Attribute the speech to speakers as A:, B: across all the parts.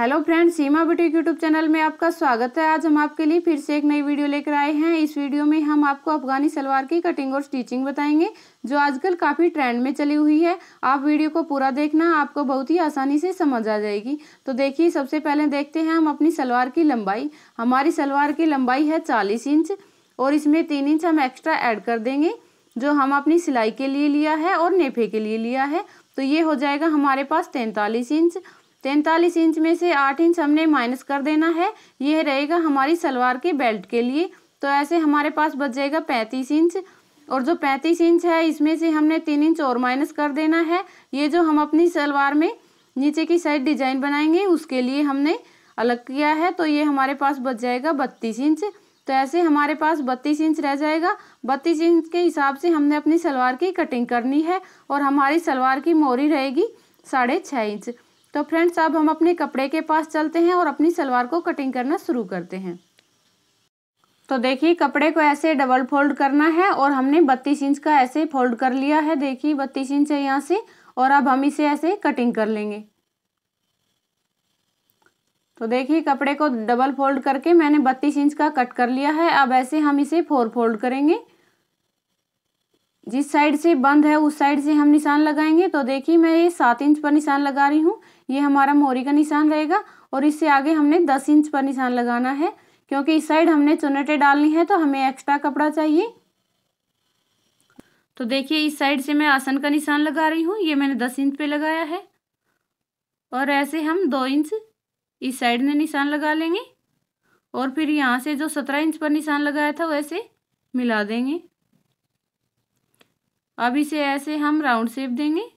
A: hello friends Seema boutique YouTube channel में आपका स्वागत है आज हम आपके लिए फिर से एक नई वीडियो लेकर आए हैं इस वीडियो में हम आपको अफगानी सलवार की कटिंग और स्टिचिंग बताएंगे जो आजकल काफ़ी ट्रेंड में चली हुई है आप वीडियो को पूरा देखना आपको बहुत ही आसानी से समझ आ जाएगी तो देखिए सबसे पहले देखते हैं हम अपनी सलवार की लंबाई हमारी सलवार की लंबाई है चालीस इंच और इसमें तीन इंच हम एक्स्ट्रा ऐड कर देंगे जो हम अपनी सिलाई के लिए लिया है और नेफे के लिए लिया है तो ये हो जाएगा हमारे पास तैंतालीस इंच तैंतालीस इंच में से आठ इंच हमने माइनस कर देना है यह रहेगा हमारी सलवार के बेल्ट के लिए तो ऐसे हमारे पास बच जाएगा पैंतीस इंच और जो पैंतीस इंच है इसमें से हमने तीन इंच और माइनस कर देना है ये जो हम अपनी सलवार में नीचे की साइड डिजाइन बनाएंगे उसके लिए हमने अलग किया है तो ये हमारे पास बच जाएगा बत्तीस इंच तो ऐसे हमारे पास बत्तीस इंच रह जाएगा बत्तीस इंच के हिसाब से हमने अपनी सलवार की कटिंग करनी है और हमारी सलवार की मोरी रहेगी साढ़े छः इंच तो फ्रेंड्स अब हम अपने कपड़े के पास चलते हैं और अपनी सलवार को कटिंग करना शुरू करते हैं तो देखिए कपड़े को ऐसे डबल फोल्ड करना है और हमने बत्तीस इंच का ऐसे फोल्ड कर लिया है देखिए बत्तीस इंच है यहाँ से और अब हम इसे ऐसे कटिंग कर लेंगे तो देखिए कपड़े को डबल फोल्ड करके मैंने बत्तीस इंच का कट कर लिया है अब ऐसे हम इसे फोर फोल्ड करेंगे जिस साइड से बंद है उस साइड से हम निशान लगाएंगे तो देखिए मैं ये सात इंच पर निशान लगा रही हूँ ये हमारा मोरी का निशान रहेगा और इससे आगे हमने दस इंच पर निशान लगाना है क्योंकि इस साइड हमने चुनटे डालनी है तो हमें एक्स्ट्रा कपड़ा चाहिए तो देखिए इस साइड से मैं आसन का निशान लगा रही हूँ ये मैंने दस इंच पे लगाया है और ऐसे हम दो इंच इस साइड में निशान लगा लेंगे और फिर यहाँ से जो सत्रह इंच पर निशान लगाया था वैसे मिला देंगे अब इसे ऐसे हम राउंड शेप देंगे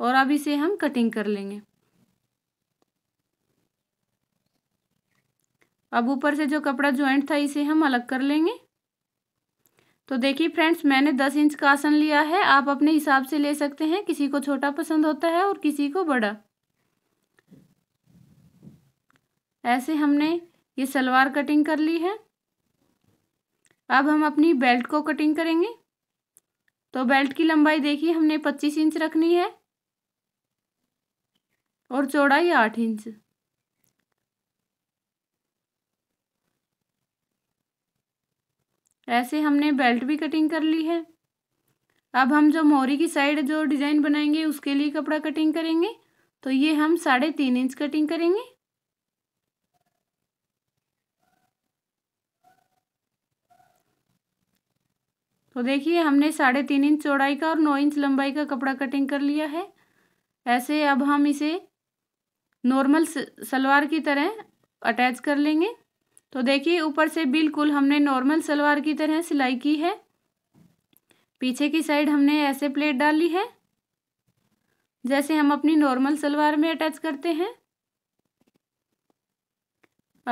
A: और अब इसे हम कटिंग कर लेंगे अब ऊपर से जो कपड़ा ज्वाइंट था इसे हम अलग कर लेंगे तो देखिए फ्रेंड्स मैंने दस इंच का आसन लिया है आप अपने हिसाब से ले सकते हैं किसी को छोटा पसंद होता है और किसी को बड़ा ऐसे हमने ये सलवार कटिंग कर ली है अब हम अपनी बेल्ट को कटिंग करेंगे तो बेल्ट की लंबाई देखिए हमने पच्चीस इंच रखनी है और चौड़ाई आठ इंच ऐसे हमने बेल्ट भी कटिंग कर ली है अब हम जो मोरी की साइड जो डिज़ाइन बनाएंगे उसके लिए कपड़ा कटिंग करेंगे तो ये हम साढ़े तीन इंच कटिंग करेंगे तो देखिए हमने साढ़े तीन इंच चौड़ाई का और नौ इंच लंबाई का कपड़ा कटिंग कर लिया है ऐसे अब हम इसे नॉर्मल सलवार की तरह अटैच कर लेंगे तो देखिए ऊपर से बिल्कुल हमने नॉर्मल सलवार की तरह सिलाई की है पीछे की साइड हमने ऐसे प्लेट डाली है जैसे हम अपनी नॉर्मल सलवार में अटैच करते हैं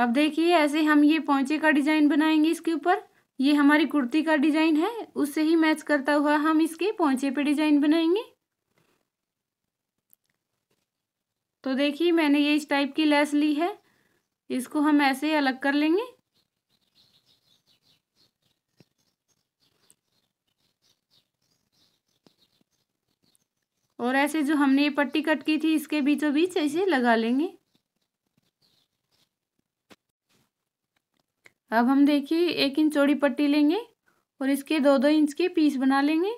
A: अब देखिए ऐसे हम ये पौचे का डिज़ाइन बनाएंगे इसके ऊपर ये हमारी कुर्ती का डिज़ाइन है उससे ही मैच करता हुआ हम इसके पौचे पे डिज़ाइन बनाएंगे तो देखिए मैंने ये इस टाइप की लेस ली है इसको हम ऐसे अलग कर लेंगे और ऐसे जो हमने ये पट्टी कट की थी इसके बीचों बीच ऐसे लगा लेंगे अब हम देखिए एक इंच चौड़ी पट्टी लेंगे और इसके दो दो इंच के पीस बना लेंगे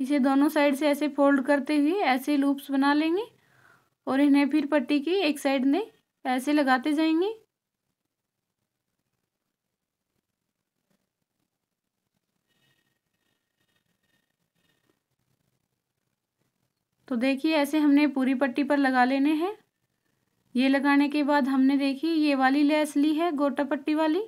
A: इसे दोनों साइड से ऐसे फोल्ड करते हुए ऐसे लूप्स बना लेंगे और इन्हें फिर पट्टी की एक साइड में ऐसे लगाते जाएंगे तो देखिए ऐसे हमने पूरी पट्टी पर लगा लेने हैं ये लगाने के बाद हमने देखी ये वाली लेस ली है गोटा पट्टी वाली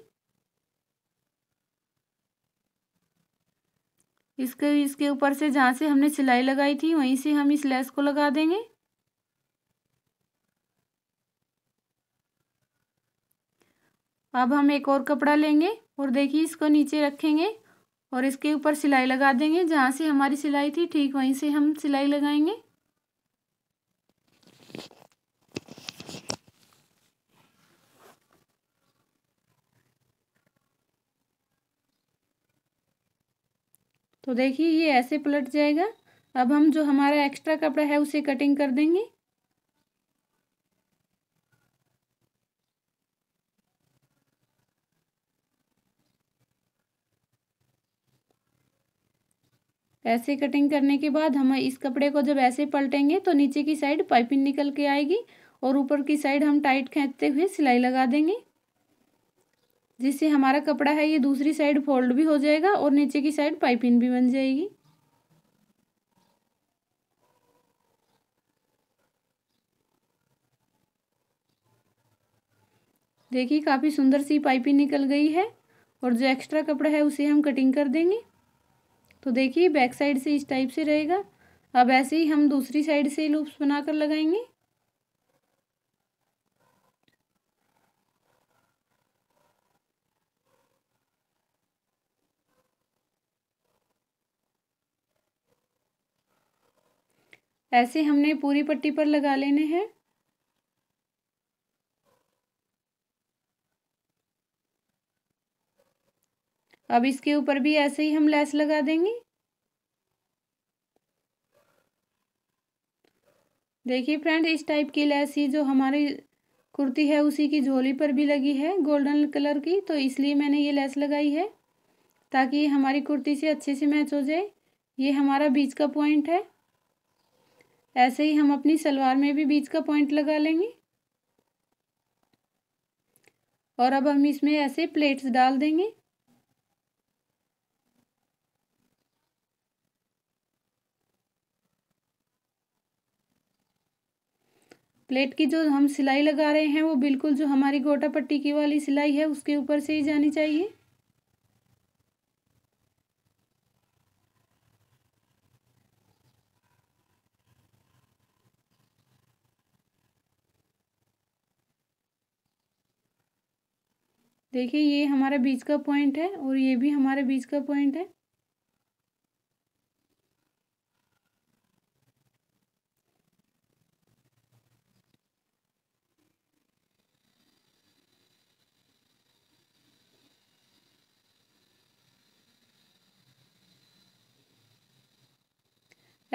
A: इसके इसके ऊपर से जहाँ से हमने सिलाई लगाई थी वहीं से हम इस लेस को लगा देंगे अब हम एक और कपड़ा लेंगे और देखिए इसको नीचे रखेंगे और इसके ऊपर सिलाई लगा देंगे जहाँ से हमारी सिलाई थी ठीक वहीं से हम सिलाई लगाएंगे तो देखिए ये ऐसे पलट जाएगा अब हम जो हमारा एक्स्ट्रा कपड़ा है उसे कटिंग कर देंगे ऐसे कटिंग करने के बाद हम इस कपड़े को जब ऐसे पलटेंगे तो नीचे की साइड पाइपिंग निकल के आएगी और ऊपर की साइड हम टाइट खींचते हुए सिलाई लगा देंगे जिससे हमारा कपड़ा है ये दूसरी साइड फोल्ड भी हो जाएगा और नीचे की साइड पाइपिंग भी बन जाएगी देखिए काफ़ी सुंदर सी पाइपिंग निकल गई है और जो एक्स्ट्रा कपड़ा है उसे हम कटिंग कर देंगे तो देखिए बैक साइड से इस टाइप से रहेगा अब ऐसे ही हम दूसरी साइड से लूप्स बनाकर लगाएंगे ऐसे हमने पूरी पट्टी पर लगा लेने हैं अब इसके ऊपर भी ऐसे ही हम लेस लगा देंगे देखिए फ्रेंड इस टाइप की लेस ही जो हमारी कुर्ती है उसी की झोली पर भी लगी है गोल्डन कलर की तो इसलिए मैंने ये लेस लगाई है ताकि हमारी कुर्ती से अच्छे से मैच हो जाए ये हमारा बीच का पॉइंट है ऐसे ही हम अपनी सलवार में भी बीच का पॉइंट लगा लेंगे और अब हम इसमें ऐसे प्लेट्स डाल देंगे प्लेट की जो हम सिलाई लगा रहे हैं वो बिल्कुल जो हमारी गोटा पट्टी की वाली सिलाई है उसके ऊपर से ही जानी चाहिए देखिए ये हमारा बीच का पॉइंट है और ये भी हमारे बीच का पॉइंट है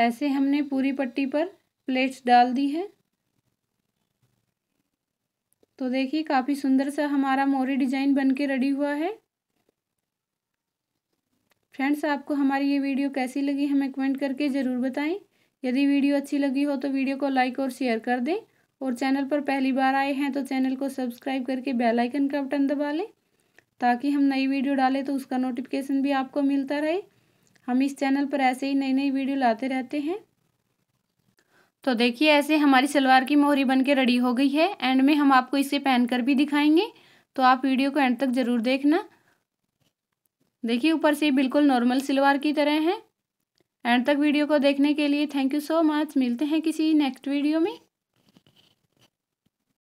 A: ऐसे हमने पूरी पट्टी पर प्लेट्स डाल दी है तो देखिए काफ़ी सुंदर सा हमारा मोरी डिज़ाइन बन के रेडी हुआ है फ्रेंड्स आपको हमारी ये वीडियो कैसी लगी हमें कमेंट करके ज़रूर बताएं यदि वीडियो अच्छी लगी हो तो वीडियो को लाइक और शेयर कर दें और चैनल पर पहली बार आए हैं तो चैनल को सब्सक्राइब करके बेल आइकन का बटन दबा लें ताकि हम नई वीडियो डालें तो उसका नोटिफिकेशन भी आपको मिलता रहे हम इस चैनल पर ऐसे ही नई नई वीडियो लाते रहते हैं तो देखिए ऐसे हमारी सलवार की मोहरी बन के रेडी हो गई है एंड में हम आपको इसे पहन कर भी दिखाएंगे तो आप वीडियो को एंड तक ज़रूर देखना देखिए ऊपर से बिल्कुल नॉर्मल सलवार की तरह है एंड तक वीडियो को देखने के लिए थैंक यू सो मच मिलते हैं किसी नेक्स्ट वीडियो में